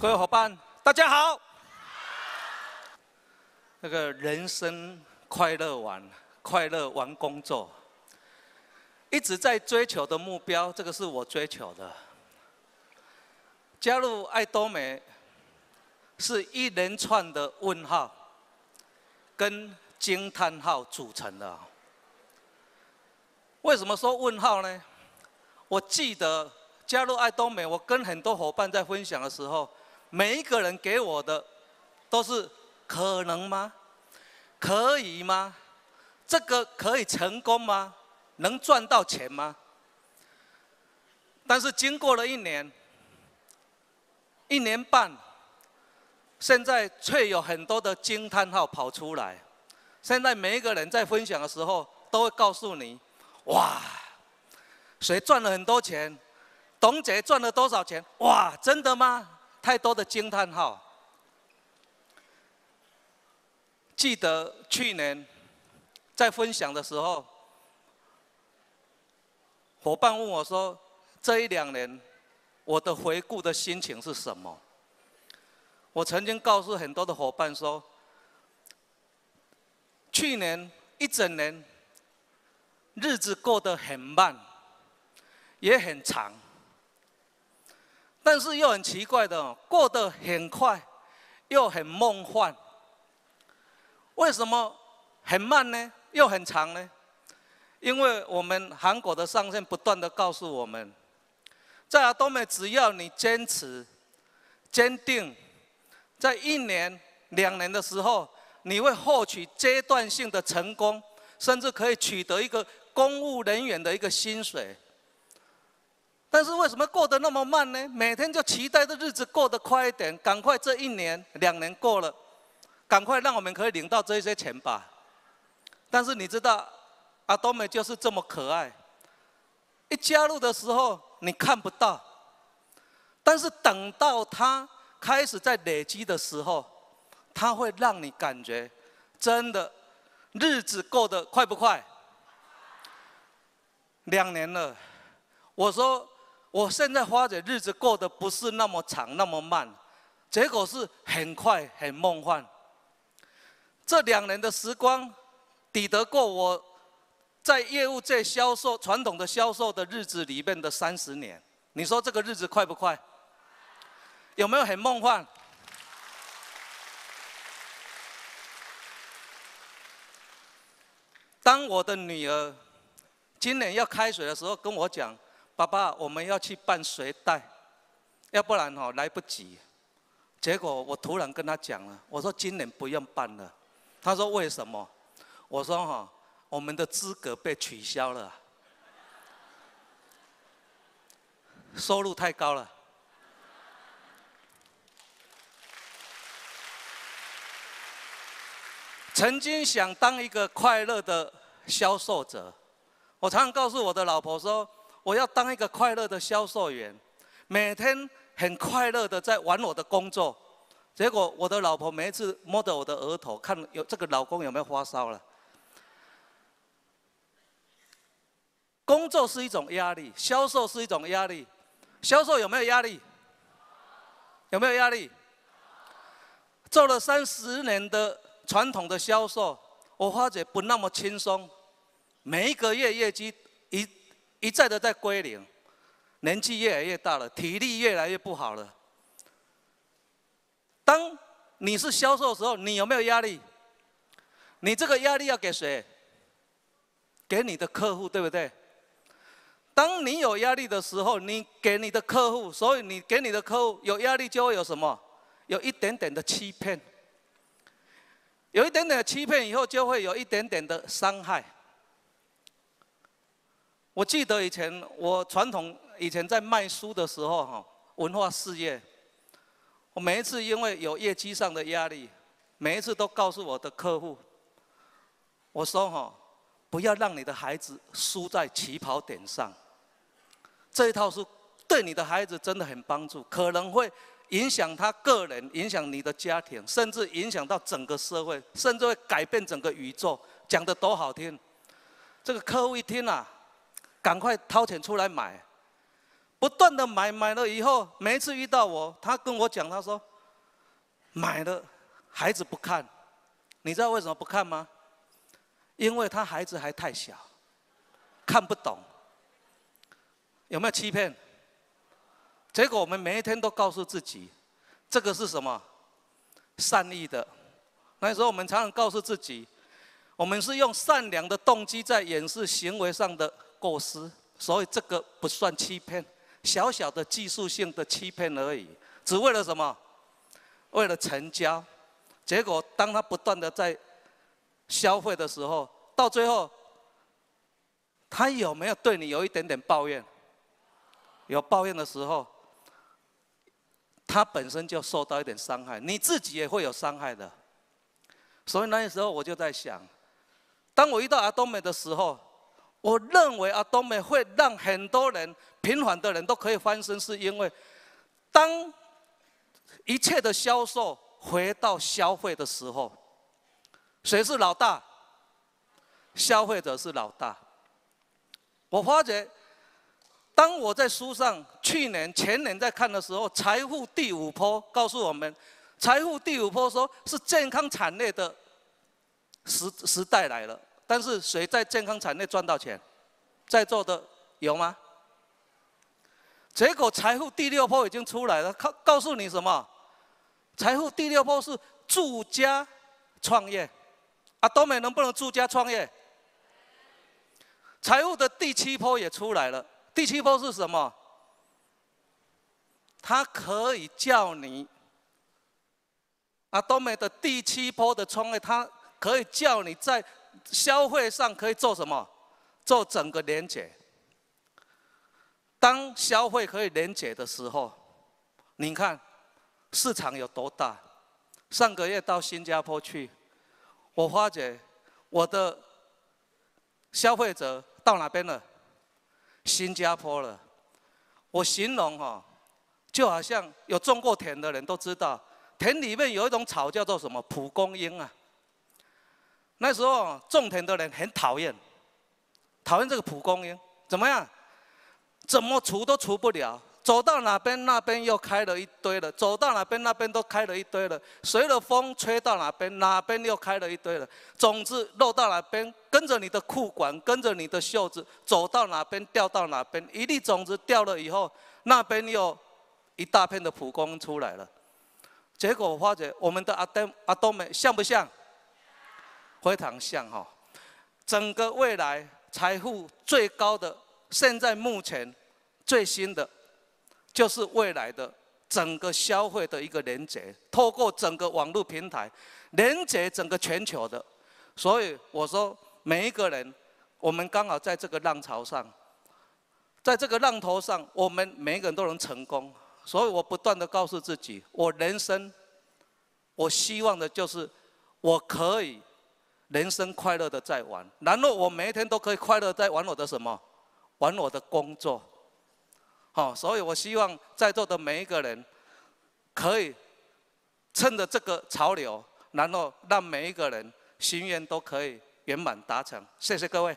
各位伙伴，大家好。那个人生快乐玩，快乐玩工作，一直在追求的目标，这个是我追求的。加入爱多美，是一连串的问号跟惊叹号组成的。为什么说问号呢？我记得加入爱多美，我跟很多伙伴在分享的时候。每一个人给我的都是可能吗？可以吗？这个可以成功吗？能赚到钱吗？但是经过了一年、一年半，现在却有很多的惊叹号跑出来。现在每一个人在分享的时候，都会告诉你：“哇，谁赚了很多钱？董姐赚了多少钱？哇，真的吗？”太多的惊叹号！记得去年在分享的时候，伙伴问我说：“这一两年，我的回顾的心情是什么？”我曾经告诉很多的伙伴说，去年一整年，日子过得很慢，也很长。但是又很奇怪的，过得很快，又很梦幻。为什么很慢呢？又很长呢？因为我们韩国的上线不断的告诉我们，在多美，只要你坚持、坚定，在一年、两年的时候，你会获取阶段性的成功，甚至可以取得一个公务人员的一个薪水。但是为什么过得那么慢呢？每天就期待着日子过得快一点，赶快这一年两年过了，赶快让我们可以领到这些钱吧。但是你知道，阿多美就是这么可爱。一加入的时候你看不到，但是等到他开始在累积的时候，他会让你感觉真的日子过得快不快？两年了，我说。我现在发觉日子过得不是那么长那么慢，结果是很快很梦幻。这两年的时光，抵得过我在业务在销售传统的销售的日子里面的三十年。你说这个日子快不快？有没有很梦幻？当我的女儿今年要开学的时候，跟我讲。爸爸，我们要去办随带，要不然哦来不及。结果我突然跟他讲了，我说今年不用办了。他说为什么？我说哈，我们的资格被取消了，收入太高了。曾经想当一个快乐的销售者，我常常告诉我的老婆说。我要当一个快乐的销售员，每天很快乐的在玩我的工作。结果我的老婆每一次摸着我的额头，看有这个老公有没有发烧了。工作是一种压力，销售是一种压力。销售有没有压力？有没有压力？做了三十年的传统的销售，我发觉不那么轻松，每一个月业绩。一再的在归零，年纪越来越大了，体力越来越不好了。当你是销售时候，你有没有压力？你这个压力要给谁？给你的客户，对不对？当你有压力的时候，你给你的客户，所以你给你的客户有压力就会有什么？有一点点的欺骗，有一点点的欺骗以后就会有一点点的伤害。我记得以前我传统以前在卖书的时候，哈，文化事业，我每一次因为有业绩上的压力，每一次都告诉我的客户，我说哈，不要让你的孩子输在起跑点上。这一套书对你的孩子真的很帮助，可能会影响他个人，影响你的家庭，甚至影响到整个社会，甚至会改变整个宇宙。讲的多好听，这个客户一听啊。赶快掏钱出来买，不断的买，买了以后，每一次遇到我，他跟我讲，他说，买了，孩子不看，你知道为什么不看吗？因为他孩子还太小，看不懂。有没有欺骗？结果我们每一天都告诉自己，这个是什么？善意的。那时候我们常常告诉自己。我们是用善良的动机在掩饰行为上的过失，所以这个不算欺骗，小小的技术性的欺骗而已，只为了什么？为了成交。结果当他不断的在消费的时候，到最后，他有没有对你有一点点抱怨？有抱怨的时候，他本身就受到一点伤害，你自己也会有伤害的。所以那时候我就在想。当我遇到阿东美的时候，我认为阿东美会让很多人平凡的人都可以翻身，是因为当一切的销售回到消费的时候，谁是老大？消费者是老大。我发觉，当我在书上去年、前年在看的时候，《财富第五波》告诉我们，《财富第五波》说是健康产业的时时代来了。但是谁在健康产业赚到钱？在座的有吗？结果财富第六波已经出来了，告告诉你什么？财富第六波是住家创业，啊，东美能不能住家创业？财富的第七波也出来了，第七波是什么？它可以叫你，啊，东美的第七波的创业，它可以叫你在。消费上可以做什么？做整个连接。当消费可以连接的时候，你看市场有多大？上个月到新加坡去，我发觉我的消费者到哪边了？新加坡了。我形容哈，就好像有种过田的人都知道，田里面有一种草叫做什么蒲公英啊。那时候种田的人很讨厌，讨厌这个蒲公英，怎么样？怎么除都除不了。走到哪边，那边又开了一堆了；走到哪边，那边都开了一堆了。随着风吹到哪边，哪边又开了一堆了。种子落到哪边，跟着你的裤管，跟着你的袖子，走到哪边掉到哪边。一粒种子掉了以后，那边又一大片的蒲公英出来了。结果我发觉，我们的阿登阿东美像不像？非常像哈，整个未来财富最高的，现在目前最新的，就是未来的整个消费的一个连接，透过整个网络平台连接整个全球的，所以我说每一个人，我们刚好在这个浪潮上，在这个浪头上，我们每一个人都能成功，所以我不断的告诉自己，我人生，我希望的就是我可以。人生快乐的在玩，然后我每一天都可以快乐在玩我的什么，玩我的工作，好，所以我希望在座的每一个人可以趁着这个潮流，然后让每一个人心愿都可以圆满达成。谢谢各位。